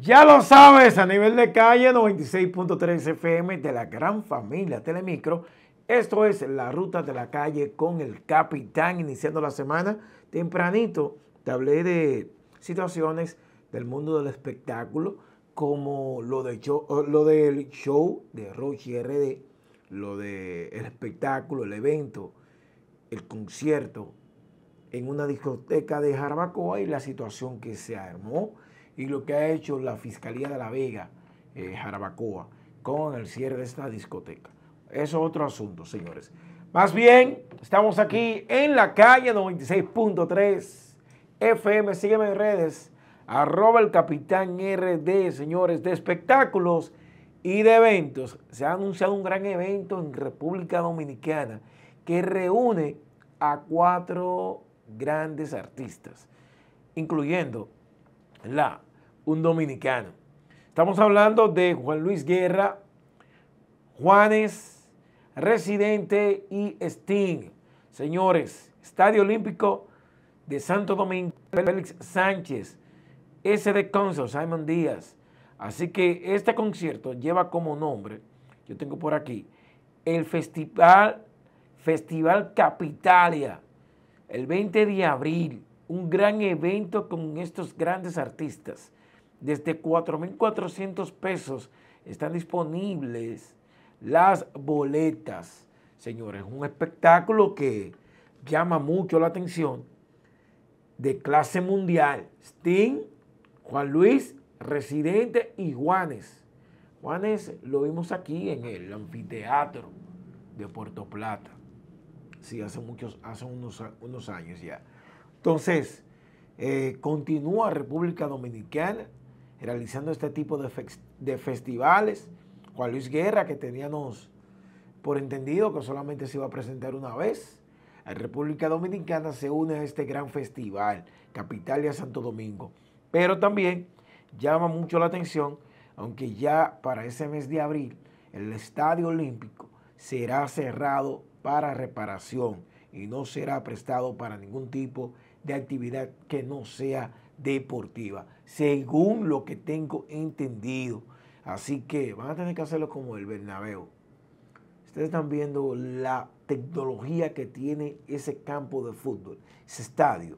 Ya lo sabes, a nivel de calle 96.3 FM de la gran familia Telemicro. Esto es la ruta de la calle con el capitán, iniciando la semana. Tempranito te hablé de situaciones del mundo del espectáculo, como lo, de lo del show de Rochi RD, lo del espectáculo, el evento, el concierto en una discoteca de Jarabacoa y la situación que se armó y lo que ha hecho la Fiscalía de La Vega, eh, Jarabacoa, con el cierre de esta discoteca. Eso es otro asunto, señores. Más bien, estamos aquí en la calle 96.3 FM. Sígueme en redes, arroba el capitán RD, señores, de espectáculos y de eventos. Se ha anunciado un gran evento en República Dominicana que reúne a cuatro grandes artistas, incluyendo la, un dominicano. Estamos hablando de Juan Luis Guerra, Juanes, Residente y Sting. Señores, Estadio Olímpico de Santo Domingo, Félix Sánchez, S de Simon Díaz. Así que este concierto lleva como nombre, yo tengo por aquí, el Festival, Festival Capitalia el 20 de abril, un gran evento con estos grandes artistas. Desde 4.400 pesos están disponibles las boletas. Señores, un espectáculo que llama mucho la atención de clase mundial. Sting, Juan Luis, Residente y Juanes. Juanes lo vimos aquí en el anfiteatro de Puerto Plata sí, hace, muchos, hace unos, unos años ya. Entonces, eh, continúa República Dominicana realizando este tipo de, de festivales. Juan Luis Guerra, que teníamos por entendido que solamente se iba a presentar una vez, la República Dominicana se une a este gran festival, Capitalia Santo Domingo. Pero también llama mucho la atención, aunque ya para ese mes de abril el Estadio Olímpico será cerrado para reparación y no será prestado para ningún tipo de actividad que no sea deportiva, según lo que tengo entendido. Así que van a tener que hacerlo como el Bernabéu. Ustedes están viendo la tecnología que tiene ese campo de fútbol, ese estadio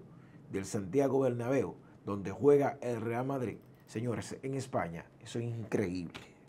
del Santiago Bernabéu, donde juega el Real Madrid. Señores, en España, eso es increíble.